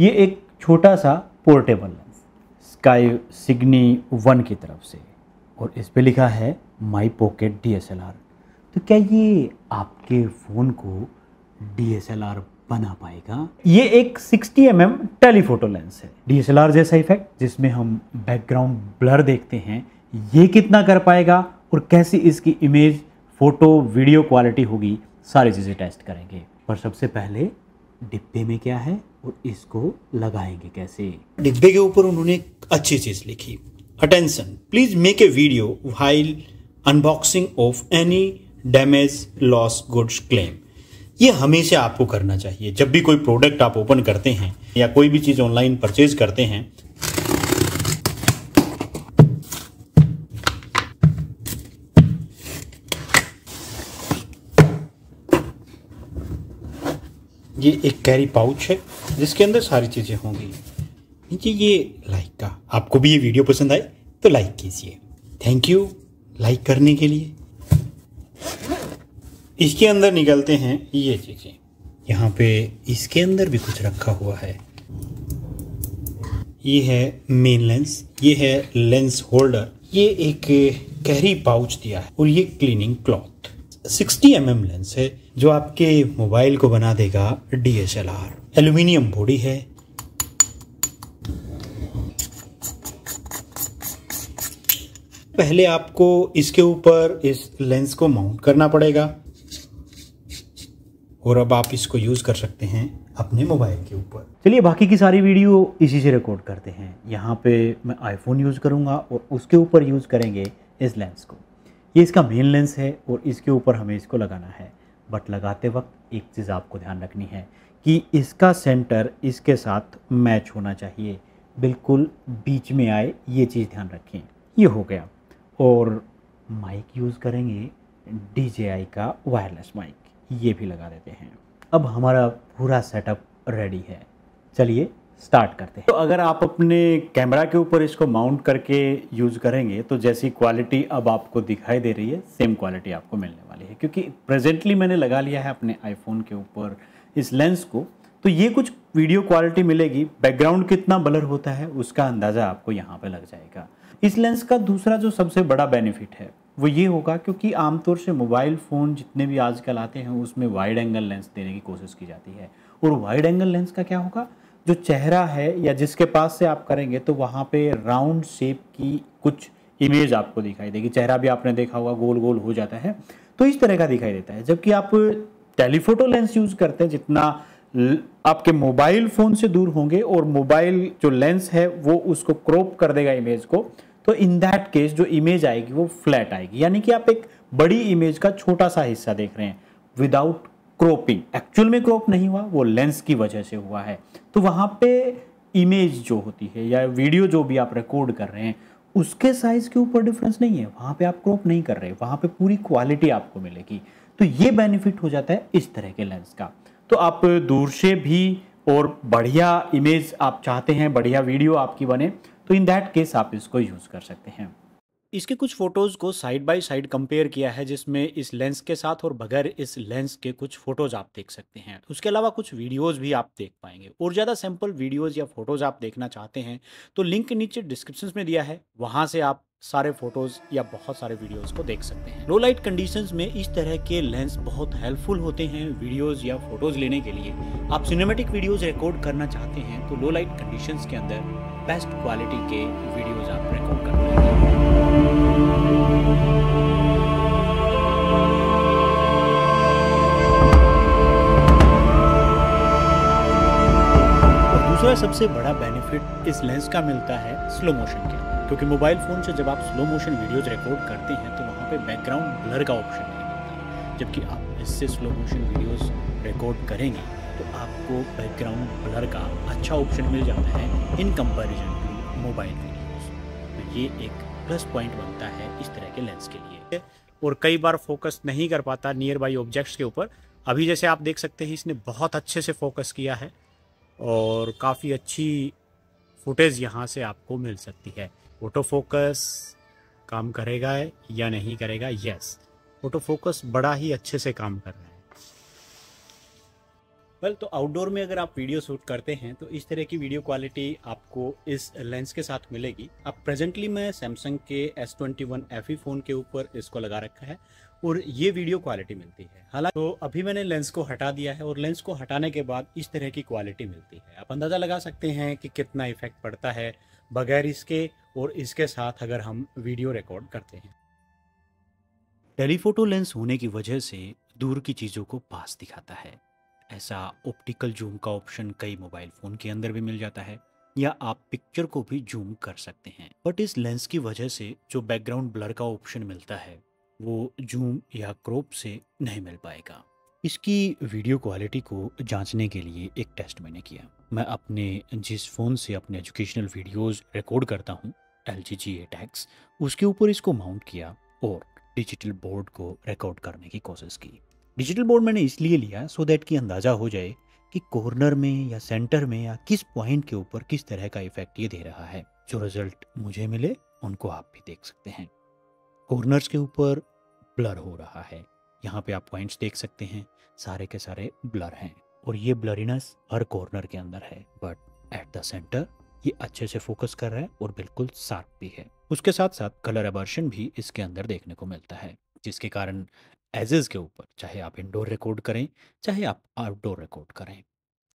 ये एक छोटा सा portable lens Sky Signi one की तरफ से और इस पे लिखा है माई पॉकेट डी तो क्या ये आपके फ़ोन को डी बना पाएगा ये एक 60 एम mm टेलीफोटो लेंस है डी जैसा इफेक्ट जिसमें हम बैकग्राउंड ब्लर देखते हैं ये कितना कर पाएगा और कैसी इसकी इमेज फ़ोटो वीडियो क्वालिटी होगी सारी चीज़ें टेस्ट करेंगे पर सबसे पहले डिब्बे में क्या है और इसको लगाएंगे कैसे डिब्बे के ऊपर उन्होंने अच्छी चीज लिखी attention please make a video while unboxing of any damage loss goods claim ये हमेशा आपको करना चाहिए जब भी कोई प्रोडक्ट आप ओपन करते हैं या कोई भी चीज़ ऑनलाइन परचेज करते हैं ये एक कैरी पाउच है जिसके अंदर सारी चीज़ें होंगी नीचे ये लाइक का आपको भी ये वीडियो पसंद आए तो लाइक कीजिए थैंक यू लाइक करने के लिए इसके अंदर निकलते हैं ये चीज़ें यहाँ पे इसके अंदर भी कुछ रखा हुआ है ये है मेन लेंस ये है लेंस होल्डर ये एक कैरी पाउच दिया है और ये cleaning cloth 60 M mm lens है जो आपके मोबाइल को बना देगा D S L R aluminium body है पहले आपको इसके ऊपर इस लेंस को माउंट करना पड़ेगा और अब आप इसको यूज़ कर सकते हैं अपने मोबाइल के ऊपर चलिए बाकी की सारी वीडियो इसी से रिकॉर्ड करते हैं यहाँ पे मैं आईफोन यूज़ करूंगा और उसके ऊपर यूज़ करेंगे इस लेंस को ये इसका मेन लेंस है और इसके ऊपर हमें इसको लगाना है बट लगाते वक्त एक चीज़ आपको ध्यान रखनी है कि इसका सेंटर इसके साथ मैच होना चाहिए बिल्कुल बीच में आए ये चीज़ ध्यान रखें ये हो गया और माइक यूज़ करेंगे डी का वायरलेस माइक ये भी लगा देते हैं अब हमारा पूरा सेटअप रेडी है चलिए स्टार्ट करते हैं तो अगर आप अपने कैमरा के ऊपर इसको माउंट करके यूज़ करेंगे तो जैसी क्वालिटी अब आपको दिखाई दे रही है सेम क्वालिटी आपको मिलने वाली है क्योंकि प्रेजेंटली मैंने लगा लिया है अपने आईफोन के ऊपर इस लेंस को तो ये कुछ वीडियो क्वालिटी मिलेगी बैकग्राउंड कितना ब्लर होता है उसका अंदाज़ा आपको यहाँ पर लग जाएगा इस लेंस का दूसरा जो सबसे बड़ा बेनिफिट है वो ये होगा क्योंकि आमतौर से मोबाइल फ़ोन जितने भी आजकल आते हैं उसमें वाइड एंगल लेंस देने की कोशिश की जाती है और वाइड एंगल लेंस का क्या होगा जो चेहरा है या जिसके पास से आप करेंगे तो वहाँ पे राउंड शेप की कुछ इमेज आपको दिखाई देगी चेहरा भी आपने देखा होगा गोल गोल हो जाता है तो इस तरह का दिखाई देता है जबकि आप टेलीफोटो लेंस यूज करते हैं जितना आपके मोबाइल फोन से दूर होंगे और मोबाइल जो लेंस है वो उसको क्रॉप कर देगा इमेज को तो इन दैट केस जो इमेज आएगी वो फ्लैट आएगी यानी कि आप एक बड़ी इमेज का छोटा सा हिस्सा देख रहे हैं विदाउट क्रोपिंग एक्चुअल में क्रॉप नहीं हुआ वो लेंस की वजह से हुआ है तो वहाँ पे इमेज जो होती है या वीडियो जो भी आप रिकॉर्ड कर रहे हैं उसके साइज़ के ऊपर डिफरेंस नहीं है वहाँ पे आप क्रॉप नहीं कर रहे वहाँ पे पूरी क्वालिटी आपको मिलेगी तो ये बेनिफिट हो जाता है इस तरह के लेंस का तो आप दूर से भी और बढ़िया इमेज आप चाहते हैं बढ़िया वीडियो आपकी बने तो इन दैट केस आप इसको यूज़ कर सकते हैं इसके कुछ फ़ोटोज़ को साइड बाय साइड कंपेयर किया है जिसमें इस लेंस के साथ और बगैर इस लेंस के कुछ फ़ोटोज़ आप देख सकते हैं उसके अलावा कुछ वीडियोज़ भी आप देख पाएंगे और ज़्यादा सैम्पल वीडियोज़ या फ़ोटोज़ आप देखना चाहते हैं तो लिंक नीचे डिस्क्रिप्शन में दिया है वहाँ से आप सारे फोटोज या बहुत सारे वीडियोस को देख सकते हैं लो लाइट कंडीशंस में इस तरह के लेंस बहुत हेल्पफुल होते हैं वीडियोस या फोटोज लेने के लिए आप सिनेमेटिक वीडियोस रिकॉर्ड करना चाहते हैं तो लो लाइट कंडीशंस के अंदर बेस्ट क्वालिटी के वीडियोस आप रिकॉर्ड कर पाएंगे दूसरा सबसे बड़ा बेनिफिट इस लेंस का मिलता है स्लो मोशन के क्योंकि मोबाइल फ़ोन से जब आप स्लो मोशन वीडियोज रिकॉर्ड करते हैं तो वहाँ पे बैकग्राउंड ब्लर का ऑप्शन नहीं मिलता जबकि आप इससे स्लो मोशन वीडियोस रिकॉर्ड करेंगे तो आपको बैकग्राउंड ब्लर का अच्छा ऑप्शन मिल जाता है in comparison to mobile videos तो ये एक प्लस पॉइंट बनता है इस तरह के लेंस के लिए और कई बार फोकस नहीं कर पाता नियर बाई ऑब्जेक्ट्स के ऊपर अभी जैसे आप देख सकते हैं इसने बहुत अच्छे से फोकस किया है और काफ़ी अच्छी फुटेज यहाँ से आपको मिल सकती है ऑटो फोकस काम करेगा या नहीं करेगा यस ऑटो फोकस बड़ा ही अच्छे से काम कर रहा है वेल तो आउटडोर में अगर आप वीडियो शूट करते हैं तो इस तरह की वीडियो क्वालिटी आपको इस लेंस के साथ मिलेगी अब प्रेजेंटली मैं सैमसंग के एस ट्वेंटी वन फ़ोन के ऊपर इसको लगा रखा है और ये वीडियो क्वालिटी मिलती है हालांकि तो अभी मैंने लेंस को हटा दिया है और लेंस को हटाने के बाद इस तरह की क्वालिटी मिलती है आप अंदाज़ा लगा सकते हैं कि कितना इफेक्ट पड़ता है बगैर इसके और इसके साथ अगर हम वीडियो रिकॉर्ड करते हैं टेलीफोटो लेंस होने की वजह से दूर की चीज़ों को पास दिखाता है ऐसा ऑप्टिकल जूम का ऑप्शन कई मोबाइल फ़ोन के अंदर भी मिल जाता है या आप पिक्चर को भी जूम कर सकते हैं बट इस लेंस की वजह से जो बैकग्राउंड ब्लर का ऑप्शन मिलता है वो जूम या क्रोप से नहीं मिल पाएगा इसकी वीडियो क्वालिटी को जांचने के लिए एक टेस्ट मैंने किया मैं अपने जिस फ़ोन से अपने एजुकेशनल वीडियोस रिकॉर्ड करता हूँ एल जी जी एटैक्स उसके ऊपर इसको माउंट किया और डिजिटल बोर्ड को रिकॉर्ड करने की कोशिश की डिजिटल बोर्ड मैंने इसलिए लिया सो दैट कि अंदाज़ा हो जाए कि कॉर्नर में या सेंटर में या किस पॉइंट के ऊपर किस तरह का इफेक्ट ये दे रहा है जो रिजल्ट मुझे मिले उनको आप भी देख सकते हैं कॉर्नर्स के ऊपर ब्लर हो रहा है यहाँ पे आप पॉइंट्स देख सकते हैं सारे के सारे ब्लर हैं और ये ब्लरिनेस हर कॉर्नर के अंदर है बट एट द सेंटर ये अच्छे से फोकस कर रहा है और बिल्कुल शार्प भी है उसके साथ साथ कलर एबर्शन भी इसके अंदर देखने को मिलता है जिसके कारण एजेस के ऊपर चाहे आप इंडोर रिकॉर्ड करें चाहे आप आउटडोर रिकॉर्ड करें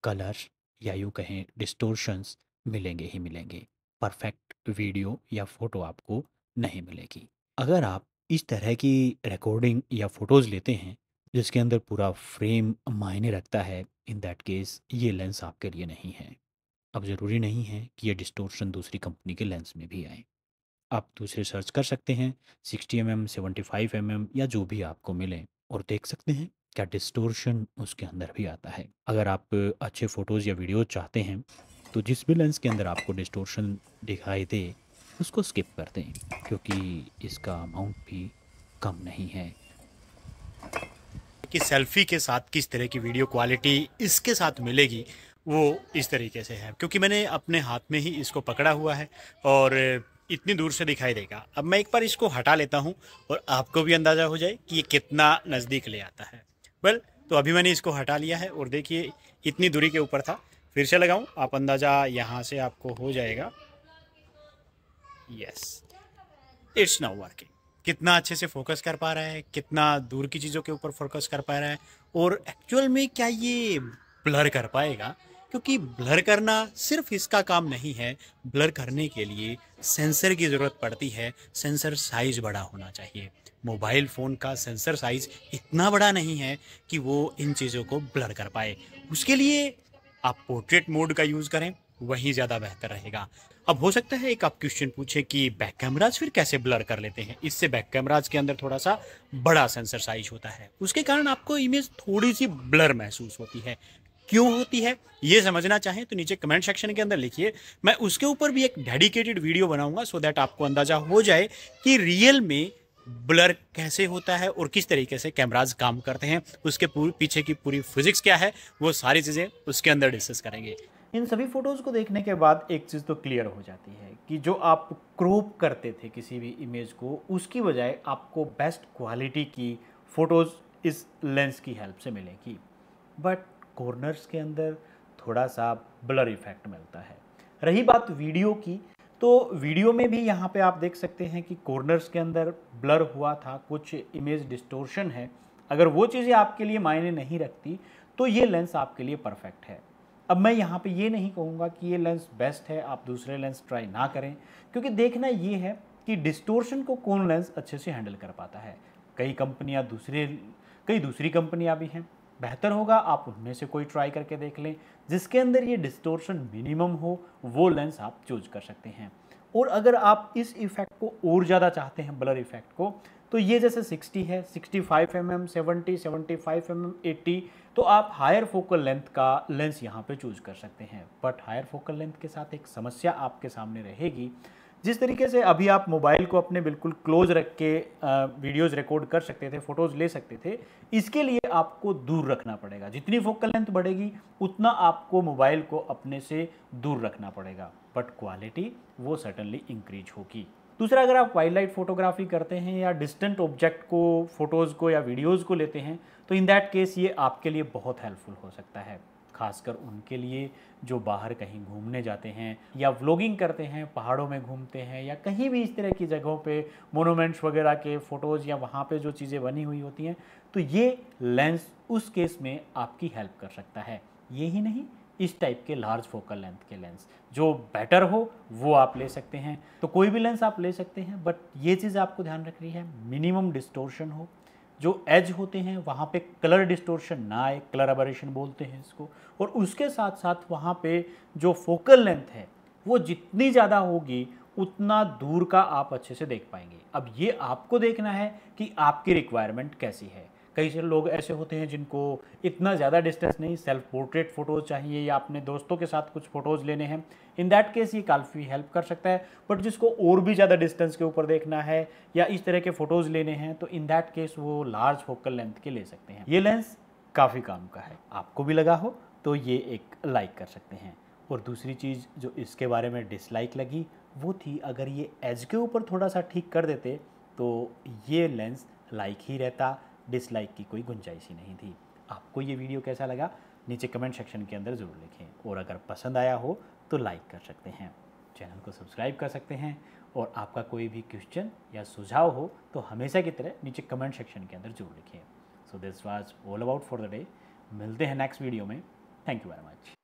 कलर या यूँ कहें डिस्टोर्शंस मिलेंगे ही मिलेंगे परफेक्ट वीडियो या फ़ोटो आपको नहीं मिलेगी अगर आप इस तरह की रिकॉर्डिंग या फ़ोटोज़ लेते हैं जिसके अंदर पूरा फ्रेम मायने रखता है इन दैट केस ये लेंस आपके लिए नहीं है अब ज़रूरी नहीं है कि ये डिस्टोर्शन दूसरी कंपनी के लेंस में भी आए आप दूसरे सर्च कर सकते हैं sixty M M seventy five M M या जो भी आपको मिले और देख सकते हैं क्या डिस्टोरशन उसके अंदर भी आता है अगर आप अच्छे फ़ोटोज़ या वीडियो चाहते हैं तो जिस भी लेंस के अंदर आपको डिस्टोरशन दिखाई दे उसको स्किप कर दें क्योंकि इसका अमाउंट भी कम नहीं है कि सेल्फी के साथ किस तरह की वीडियो क्वालिटी इसके साथ मिलेगी वो इस तरीके से है क्योंकि मैंने अपने हाथ में ही इसको पकड़ा हुआ है और इतनी दूर से दिखाई देगा अब मैं एक बार इसको हटा लेता हूँ और आपको भी अंदाज़ा हो जाए कि ये कितना नज़दीक ले आता है वेल तो अभी मैंने इसको हटा लिया है और देखिए इतनी दूरी के ऊपर था फिर से लगाऊँ आप अंदाज़ा यहाँ से आपको हो जाएगा यस इट्स नाउ वर्किंग कितना अच्छे से फोकस कर पा रहा है कितना दूर की चीज़ों के ऊपर फोकस कर पा रहा है और एक्चुअल में क्या ये ब्लर कर पाएगा क्योंकि ब्लर करना सिर्फ इसका काम नहीं है ब्लर करने के लिए सेंसर की ज़रूरत पड़ती है सेंसर साइज बड़ा होना चाहिए मोबाइल फ़ोन का सेंसर साइज इतना बड़ा नहीं है कि वो इन चीज़ों को ब्लर कर पाए उसके लिए आप पोर्ट्रेट मोड का यूज़ करें वही ज़्यादा बेहतर रहेगा अब हो सकता है एक आप क्वेश्चन पूछे कि बैक कैमराज फिर कैसे ब्लर कर लेते हैं इससे बैक कैमराज के अंदर थोड़ा सा बड़ा सेंसर साइज होता है उसके कारण आपको इमेज थोड़ी सी ब्लर महसूस होती है क्यों होती है ये समझना चाहें तो नीचे कमेंट सेक्शन के अंदर लिखिए मैं उसके ऊपर भी एक डेडिकेटेड वीडियो बनाऊंगा सो दैट आपको अंदाजा हो जाए कि रियल में ब्लर कैसे होता है और किस तरीके से कैमराज काम करते हैं उसके पूरे पीछे की पूरी फिजिक्स क्या है वो सारी चीज़ें उसके अंदर डिस्कस करेंगे इन सभी फ़ोटोज़ को देखने के बाद एक चीज़ तो क्लियर हो जाती है कि जो आप क्रोप करते थे किसी भी इमेज को उसकी बजाय आपको बेस्ट क्वालिटी की फ़ोटोज़ इस लेंस की हेल्प से मिलेगी बट कॉर्नर्स के अंदर थोड़ा सा ब्लर इफेक्ट मिलता है रही बात वीडियो की तो वीडियो में भी यहाँ पे आप देख सकते हैं कि कॉर्नर्स के अंदर ब्लर हुआ था कुछ इमेज डिस्टोर्शन है अगर वो चीज़ें आपके लिए मायने नहीं रखती तो ये लेंस आपके लिए परफेक्ट है अब मैं यहाँ पे ये नहीं कहूँगा कि ये लेंस बेस्ट है आप दूसरे लेंस ट्राई ना करें क्योंकि देखना ये है कि डिस्टोर्शन को कौन लेंस अच्छे से हैंडल कर पाता है कई कंपनियाँ दूसरे कई दूसरी कंपनियाँ भी हैं बेहतर होगा आप उनमें से कोई ट्राई करके देख लें जिसके अंदर ये डिस्टोर्शन मिनिमम हो वो लेंस आप चूज कर सकते हैं और अगर आप इस इफ़ेक्ट को और ज़्यादा चाहते हैं ब्लर इफ़ेक्ट को तो ये जैसे 60 है 65 five M M seventy seventy five M M eighty तो आप हायर फोकल लेंथ का लेंस यहाँ पे चूज कर सकते हैं बट हायर फोकल लेंथ के साथ एक समस्या आपके सामने रहेगी जिस तरीके से अभी आप मोबाइल को अपने बिल्कुल क्लोज रख के वीडियोज़ रिकॉर्ड कर सकते थे फ़ोटोज़ ले सकते थे इसके लिए आपको दूर रखना पड़ेगा जितनी फोकल लेंथ बढ़ेगी उतना आपको मोबाइल को अपने से दूर रखना पड़ेगा बट क्वालिटी वो सडनली इंक्रीज होगी दूसरा अगर आप वाइल्ड लाइफ फोटोग्राफी करते हैं या डिस्टेंट ऑब्जेक्ट को फ़ोटोज़ को या वीडियोज़ को लेते हैं तो इन दैट केस ये आपके लिए बहुत हेल्पफुल हो सकता है खासकर उनके लिए जो बाहर कहीं घूमने जाते हैं या व्लॉगिंग करते हैं पहाड़ों में घूमते हैं या कहीं भी इस तरह की जगहों पे मोनूमेंट्स वगैरह के फ़ोटोज़ या वहाँ पे जो चीज़ें बनी हुई होती हैं तो ये लेंस उस केस में आपकी हेल्प कर सकता है ये ही नहीं इस टाइप के लार्ज फोकल लेंथ के लेंस जो बेटर हो वो आप ले सकते हैं तो कोई भी लेंस आप ले सकते हैं बट ये चीज़ आपको ध्यान रखनी है मिनिमम डिस्टोर्शन हो जो एज होते हैं वहाँ पे कलर डिस्टोर्शन ना आए कलर अबरेशन बोलते हैं इसको और उसके साथ साथ वहाँ पे जो फोकल लेंथ है वो जितनी ज़्यादा होगी उतना दूर का आप अच्छे से देख पाएंगे अब ये आपको देखना है कि आपकी रिक्वायरमेंट कैसी है कई से लोग ऐसे होते हैं जिनको इतना ज़्यादा डिस्टेंस नहीं सेल्फ पोर्ट्रेट फ़ोटोज़ चाहिए या अपने दोस्तों के साथ कुछ फ़ोटोज़ लेने हैं इन दैट केस ये काफ़ी हेल्प कर सकता है बट जिसको और भी ज़्यादा डिस्टेंस के ऊपर देखना है या इस तरह के फ़ोटोज़ लेने हैं तो इन दैट केस वो लार्ज फोकल लेंथ के ले सकते हैं ये लेंस काफ़ी काम का है आपको भी लगा हो तो ये एक लाइक कर सकते हैं और दूसरी चीज़ जो इसके बारे में डिसलाइक लगी वो थी अगर ये एज के ऊपर थोड़ा सा ठीक कर देते तो ये लेंस लाइक ही रहता डिसलाइक की कोई गुंजाइश ही नहीं थी आपको ये वीडियो कैसा लगा नीचे कमेंट सेक्शन के अंदर ज़रूर लिखें और अगर पसंद आया हो तो लाइक कर सकते हैं चैनल को सब्सक्राइब कर सकते हैं और आपका कोई भी क्वेश्चन या सुझाव हो तो हमेशा की तरह नीचे कमेंट सेक्शन के अंदर जरूर लिखें so this was all about for the day मिलते हैं नेक्स्ट वीडियो में थैंक यू वेरी मच